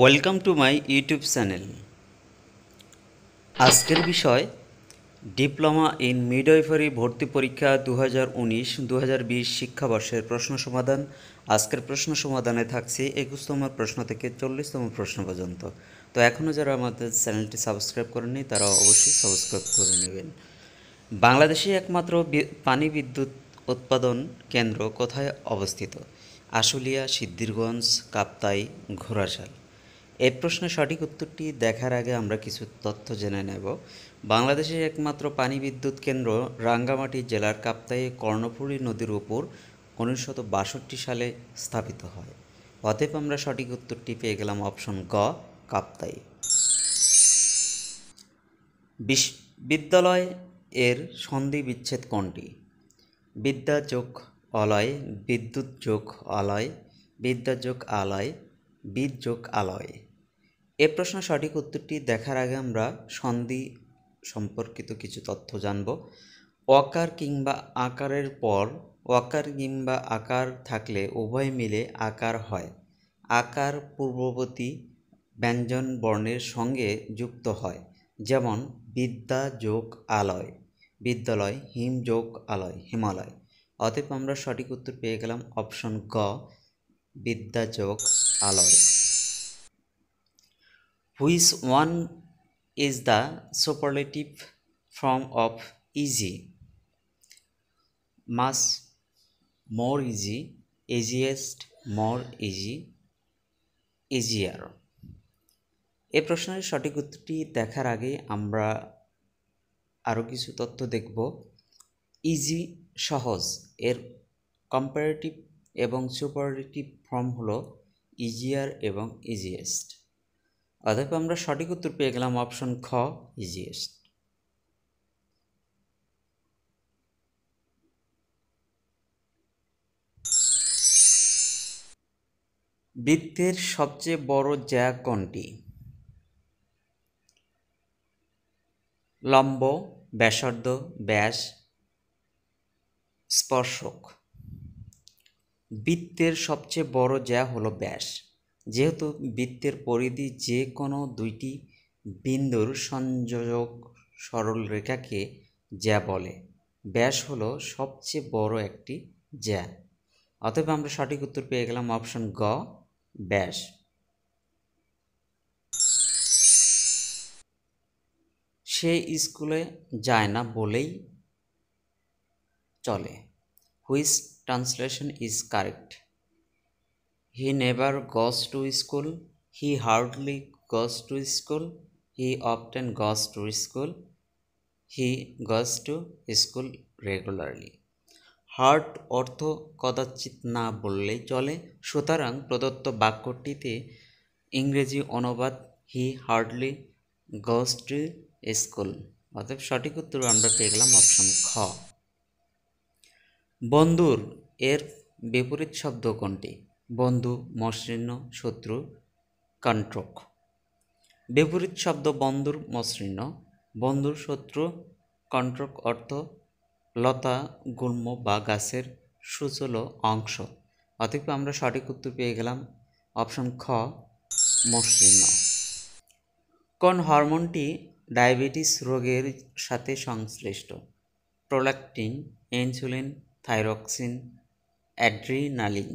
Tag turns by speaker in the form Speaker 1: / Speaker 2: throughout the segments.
Speaker 1: Welcome to my YouTube channel আজকের বিষয় diploma in midwifery ভর্তি পরীক্ষা দু হাজার উনিশ দু হাজার বিশ শিক্ষাবর্ষের প্রশ্ন সমাধান আজকের প্রশ্ন সমাধানে থাকছে একুশতম প্রশ্ন থেকে চল্লিশতম প্রশ্ন পর্যন্ত তো এখনও যারা আমাদের চ্যানেলটি সাবস্ক্রাইব করেনি তারা অবশ্যই সাবস্ক্রাইব করে নেবেন বাংলাদেশে একমাত্র পানি বিদ্যুৎ উৎপাদন কেন্দ্র কোথায় অবস্থিত আশুলিয়া সিদ্ধিরগঞ্জ কাপ্তাই ঘোড়াশাল এই প্রশ্নের সঠিক উত্তরটি দেখার আগে আমরা কিছু তথ্য জেনে নেব বাংলাদেশের একমাত্র পানি বিদ্যুৎ কেন্দ্র রাঙ্গামাটি জেলার কাপ্তাই কর্ণফুলী নদীর উপর উনিশশো বাষট্টি সালে স্থাপিত হয় অতএব আমরা সঠিক উত্তরটি পেয়ে গেলাম অপশন গ কাপ্তাই বিদ্যালয় এর সন্ধি বিচ্ছেদ কোনটি বিদ্যা যোগ অলয় বিদ্যুৎ যোগ অলয় বিদ্যা যোগ আলয় বীজ যোগ আলয় এ প্রশ্ন সঠিক উত্তরটি দেখার আগে আমরা সন্ধি সম্পর্কিত কিছু তথ্য জানব অকার কিংবা আকারের পর অকার কিংবা আকার থাকলে উভয় মিলে আকার হয় আকার পূর্ববর্তী ব্যঞ্জন বর্ণের সঙ্গে যুক্ত হয় যেমন বিদ্যা যোগ আলয় বিদ্যালয় হিম যোগ আলয় হিমালয় অতএব আমরা সঠিক উত্তর পেয়ে গেলাম অপশন গ বিদ্যা যোগ আলয় one is the superlative form of easy মাস more easy easiest more easy easier এ প্রশ্নের সঠিক উত্তরটি দেখার আগে আমরা আরও কিছু তথ্য দেখব ইজি সহজ এর কম্পারেটিভ এবং সুপারলেটিভ ফর্ম হলো ইজিয়ার এবং ইজিয়েস্ট অতএব আমরা সঠিক উত্তর পেয়ে গেলাম অপশন খ ইজিয়েস্ট বৃত্তের সবচেয়ে বড় জ্যা কোনটি লম্ব ব্যাসার্ধ ব্যাস স্পর্শক বৃত্তের সবচেয়ে বড় জ্যা হল ব্যাস যেহেতু বৃত্তের পরিধি যে কোনো দুইটি বিন্দুর সংযোজক সরল রেখাকে জ্যা বলে ব্যাস হলো সবচেয়ে বড় একটি জ্যা অতএব আমরা সঠিক উত্তর পেয়ে গেলাম অপশন গ ব্যাস সে স্কুলে যায় না বলেই চলে হুইস translation is correct. He never goes to school. He hardly goes to school. He often goes to school. He goes to school regularly হার্ট অর্থ কদাচিৎ না বললেই চলে সুতরাং প্রদত্ত বাক্যটিতে ইংরেজি অনুবাদ he hardly goes to school অতএব সঠিক উত্তর আমরা পেয়ে গেলাম অপশন খ বন্ধুর এর বিপরীত শব্দ কোনটি বন্ধু মসৃণ শত্রু কণ্ঠক বিপরীত শব্দ বন্ধুর মসৃণ বন্ধুর শত্রু কণ্ঠক অর্থ লতা গুল্ম বা গাছের সুচল অংশ অতএব আমরা সঠিক উত্তর পেয়ে গেলাম অপশন খ মসৃণ কোন হরমোনটি ডায়াবেটিস রোগের সাথে সংশ্লিষ্ট prolactin insulin thyroxine adrenaline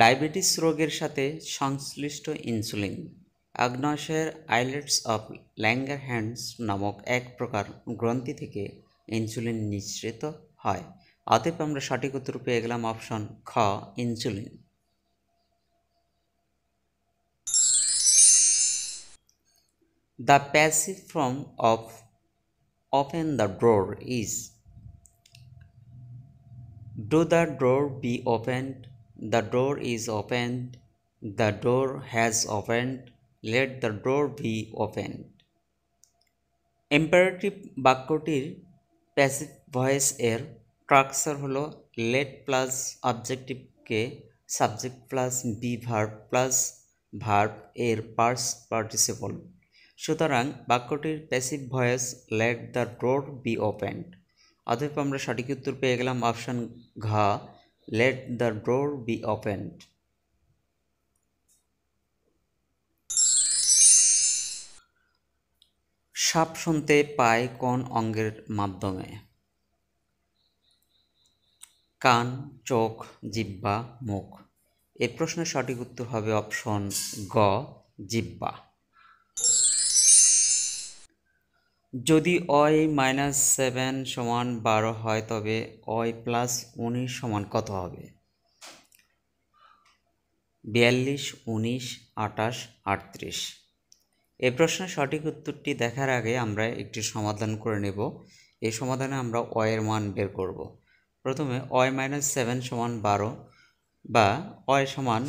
Speaker 1: diabetes রোগের সাথে সংশ্লিষ্ট ইনসুলিন আগ্নাশয়ের আইলেটস অফ ল্যাঙ্গার হ্যান্ডস নামক এক প্রকার গ্রন্থি থেকে ইনসুলিন নিঃসৃত হয় অতএব আমরা সঠিক উত্তর পেয়ে গেলাম অপশন খ insulin the passive form of open the drawer is do the drawer be opened the drawer is opened the door has opened let the drawer be opened imperative বাক্যটির প্যাসিভ ভয়েস এর structure হলো plus objective অবজেক্টিভকে subject plus be verb plus verb এর past participle সুতরাং বাক্যটির passive voice let the door be opened অতএব আমরা সঠিক উত্তর পেয়ে গেলাম অপশান ঘা let the door be opened সাপ শুনতে পায় কোন অঙ্গের মাধ্যমে কান চোখ জিব্বা মুখ এ প্রশ্নের সঠিক উত্তর হবে অপশন গ জিব্বা যদি অয় মাইনাস সেভেন সমান বারো হয় তবে অয় প্লাস উনিশ সমান কত হবে বিয়াল্লিশ উনিশ আটাশ আটত্রিশ এই প্রশ্নের সঠিক উত্তরটি দেখার আগে আমরা একটি সমাধান করে নেব এই সমাধানে আমরা অয়ের মান বের করব প্রথমে অয় মাইনাস সেভেন সমান বারো বা অয় সমান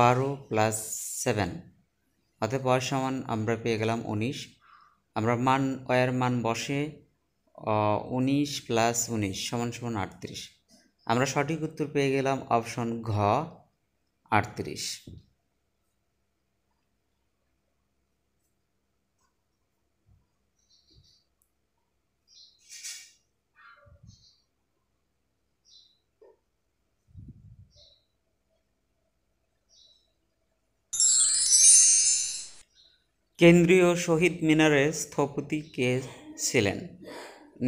Speaker 1: বারো প্লাস সেভেন অর্থাৎ অয় সমান আমরা পেয়ে গেলাম উনিশ আমরা মান ওয়ের মান বসে উনিশ প্লাস উনিশ সমান সমান আটত্রিশ আমরা সঠিক উত্তর পেয়ে গেলাম অপশন ঘ আটত্রিশ কেন্দ্রীয় শহীদ মিনারের স্থপতি কে ছিলেন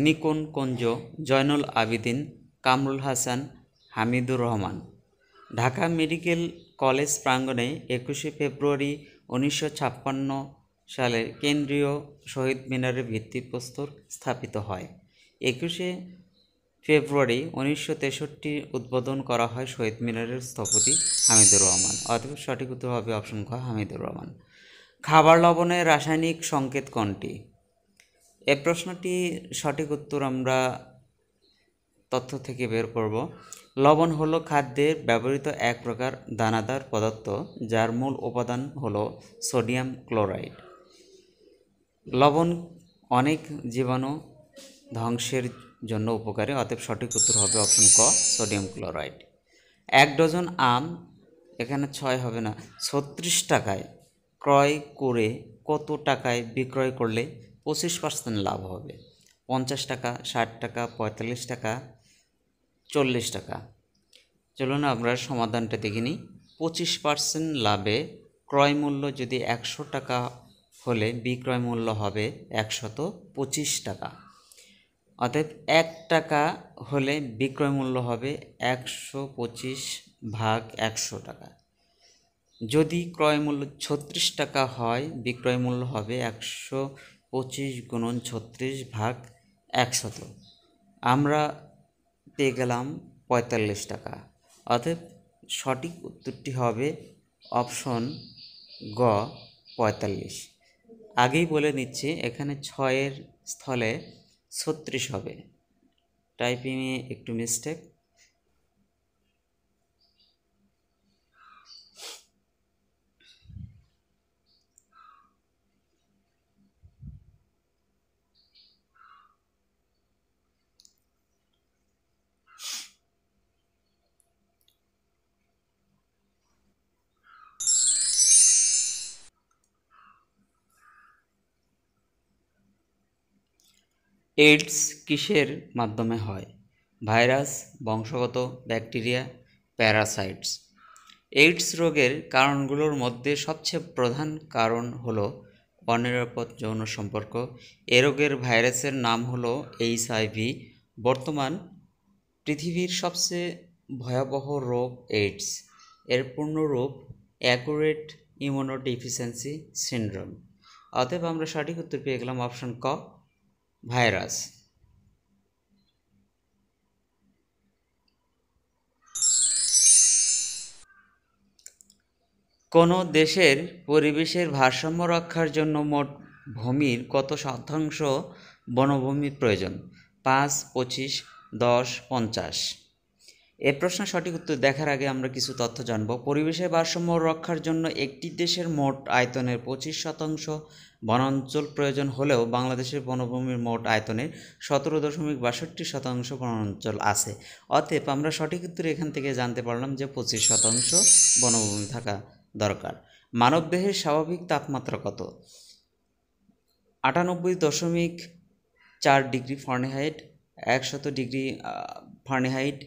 Speaker 1: নিকন কঞ্জ জয়নুল আবিদিন কামরুল হাসান হামিদুর রহমান ঢাকা মেডিকেল কলেজ প্রাঙ্গণে একুশে ফেব্রুয়ারি উনিশশো ছাপ্পান্ন সালে কেন্দ্রীয় শহীদ মিনারের ভিত্তিপ্রস্তর স্থাপিত হয় একুশে ফেব্রুয়ারি উনিশশো তেষট্টি উদ্বোধন করা হয় শহীদ মিনারের স্থপতি হামিদুর রহমান অতএব সঠিক উত্তর হবে অপশন খ হামিদুর রহমান খাবার লবণের রাসায়নিক সংকেত কোনটি এ প্রশ্নটি সঠিক উত্তর আমরা তথ্য থেকে বের করব লবণ হলো খাদ্যে ব্যবহৃত এক প্রকার দানাদার পদার্থ যার মূল উপাদান হলো সোডিয়াম ক্লোরাইড লবণ অনেক জীবাণু ধ্বংসের জন্য উপকারী অতএব সঠিক উত্তর হবে অপশন ক সোডিয়াম ক্লোরাইড এক ডজন আম এখানে ছয় হবে না ছত্রিশ টাকায় ক্রয় করে কত টাকায় বিক্রয় করলে পঁচিশ পার্সেন্ট লাভ হবে পঞ্চাশ টাকা ষাট টাকা পঁয়তাল্লিশ টাকা চল্লিশ টাকা চলুন আমরা সমাধানটা দেখে নিই পঁচিশ পার্সেন্ট লাভে ক্রয় মূল্য যদি একশো টাকা হলে বিক্রয় মূল্য হবে একশত পঁচিশ টাকা অতএব এক টাকা হলে বিক্রয় মূল্য হবে একশো পঁচিশ ভাগ একশো টাকা যদি ক্রয় মূল্য ছত্রিশ টাকা হয় বিক্রয় মূল্য হবে একশো পঁচিশ গুণন ছত্রিশ ভাগ একশত আমরা পেয়ে গেলাম পঁয়তাল্লিশ টাকা অতএব সঠিক উত্তরটি হবে অপশন গ পঁয়তাল্লিশ আগেই বলে নিচ্ছি এখানে ছয়ের স্থলে ছত্রিশ হবে টাইপিংয়ে একটু মিস্টেক এইডস কিসের মাধ্যমে হয় ভাইরাস বংশগত ব্যাকটেরিয়া প্যারাসাইটস এইডস রোগের কারণগুলোর মধ্যে সবচেয়ে প্রধান কারণ হলো অনিরাপদ যৌন সম্পর্ক এ রোগের ভাইরাসের নাম হলো এইচআইভি বর্তমান পৃথিবীর সবচেয়ে ভয়াবহ রোগ এইডস এর পূর্ণরূপ অ্যাকুরেট ইমিউনোডিফিসিয়েন্সি সিন্ড্রোম অতএব আমরা সঠিক উত্তর পেয়ে গেলাম অপশন ক ভাইরাস কোনো দেশের পরিবেশের ভারসাম্য রক্ষার জন্য মোট ভূমির কত শতাংশ বনভূমির প্রয়োজন পাঁচ পঁচিশ দশ পঞ্চাশ এ প্রশ্ন সঠিক উত্তর দেখার আগে আমরা কিছু তথ্য জানব পরিবেশের ভারসাম্য রক্ষার জন্য একটি দেশের মোট আয়তনের পঁচিশ শতাংশ বনাঞ্চল প্রয়োজন হলেও বাংলাদেশের বনভূমির মোট আয়তনের সতেরো দশমিক বাষট্টি শতাংশ বনাঞ্চল আছে অতএব আমরা সঠিক উত্তর এখান থেকে জানতে পারলাম যে পঁচিশ শতাংশ বনভূমি থাকা দরকার মানবদেহের স্বাভাবিক তাপমাত্রা কত আটানব্বই দশমিক চার ডিগ্রি ফারেনহাইট একশত ডিগ্রি ফার্নেহাইট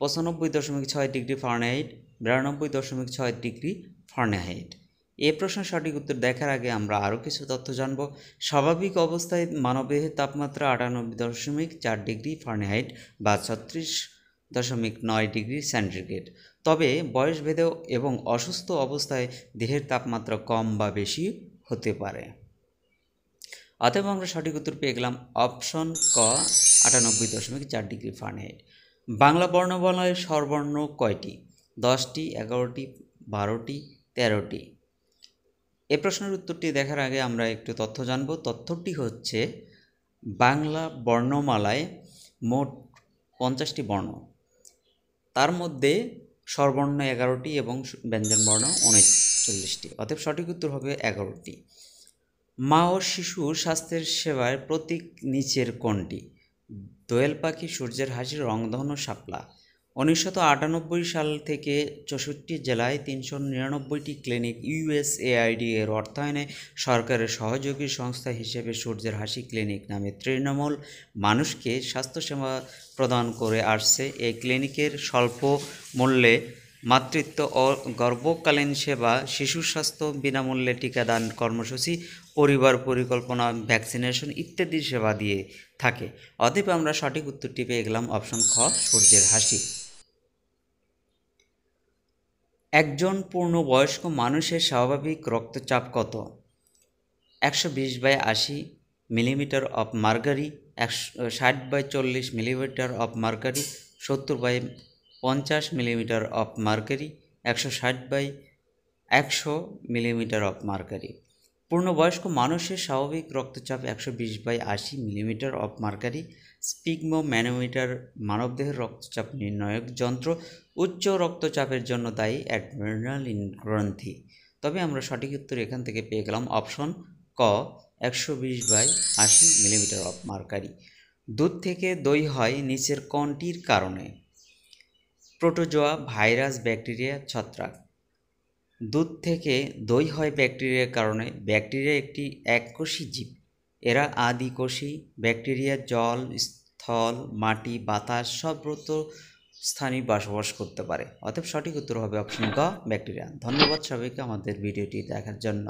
Speaker 1: পঁচানব্বই দশমিক ছয় ডিগ্রি ফার্নেহাইট বিরানব্বই দশমিক ছয় ডিগ্রি ফার্নেহাইট এ প্রশ্নের সঠিক উত্তর দেখার আগে আমরা আরও কিছু তথ্য জানব স্বাভাবিক অবস্থায় মানবদেহের তাপমাত্রা আটানব্বই দশমিক চার ডিগ্রি ফার্নেহাইট বা ছত্রিশ দশমিক নয় ডিগ্রি সেন্টিগ্রেড তবে বয়স ভেদেও এবং অসুস্থ অবস্থায় দেহের তাপমাত্রা কম বা বেশি হতে পারে অতএব আমরা সঠিক উত্তর পেয়ে গেলাম অপশন ক আটানব্বই দশমিক চার ডিগ্রি ফার্নেহাইট বাংলা বর্ণমালায় স্বরবর্ণ কয়টি দশটি এগারোটি বারোটি তেরোটি এ প্রশ্নের উত্তরটি দেখার আগে আমরা একটু তথ্য জানব তথ্যটি হচ্ছে বাংলা বর্ণমালায় মোট পঞ্চাশটি বর্ণ তার মধ্যে স্বরবর্ণ এগারোটি এবং ব্যঞ্জনবর্ণ উনচল্লিশটি অতএব সঠিক উত্তর হবে এগারোটি মা ও শিশু স্বাস্থ্যের সেবার প্রতীক নিচের কোনটি দোয়েল পাখি সূর্যের হাসির রংধনু শাপলা উনিশশো আটানব্বই সাল থেকে চৌষট্টি জেলায় তিনশো নিরানব্বইটি ক্লিনিক ইউএসএআইডি এর অর্থায়নে সরকারের সহযোগী সংস্থা হিসেবে সূর্যের হাসি ক্লিনিক নামে তৃণমূল মানুষকে স্বাস্থ্যসেবা প্রদান করে আসছে এই ক্লিনিকের স্বল্প মূল্যে মাতৃত্ব ও গর্ভকালীন সেবা শিশু স্বাস্থ্য বিনামূল্যে টিকাদান কর্মসূচি পরিবার পরিকল্পনা ভ্যাকসিনেশন ইত্যাদি সেবা দিয়ে থাকে অতএব আমরা সঠিক উত্তরটি পেয়ে গেলাম অপশন খ সূর্যের হাসি একজন পূর্ণবয়স্ক মানুষের স্বাভাবিক রক্তচাপ কত একশো বিশ বাই আশি মিলিমিটার অফ মার্গারি একশো ষাট বাই চল্লিশ মিলিমিটার অফ মার্গারি সত্তর বাই পঞ্চাশ মিলিমিটার অফ মার্কারি একশো ষাট বাই একশো মিলিমিটার অফ মার্কারি পূর্ণবয়স্ক মানুষের স্বাভাবিক রক্তচাপ একশো বিশ বাই আশি millimetre of mercury sphygmomanometer মানবদেহের রক্তচাপ নির্ণায়ক যন্ত্র উচ্চ রক্তচাপের জন্য দায়ী অ্যাডমিনালিন গ্রন্থি তবে আমরা সঠিক উত্তর এখান থেকে পেয়ে গেলাম অপশন ক একশো বিশ বাই আশি মিলিমিটার অফ মার্কারি দুধ থেকে দই হয় নিচের কোনটির কারণে প্রোটোজোয়া ভাইরাস ব্যাকটেরিয়া ছত্রাক দুধ থেকে দই হয় ব্যাকটেরিয়ার কারণে ব্যাকটেরিয়া একটি এককোষী জীব এরা আদিকোষী ব্যাকটেরিয়া জল স্থল মাটি বাতাস সর্বত্র স্থানে বসবাস করতে পারে অতএব সঠিক উত্তর হবে অপশন ক ব্যাকটেরিয়া ধন্যবাদ সবাইকে আমাদের ভিডিওটি দেখার জন্য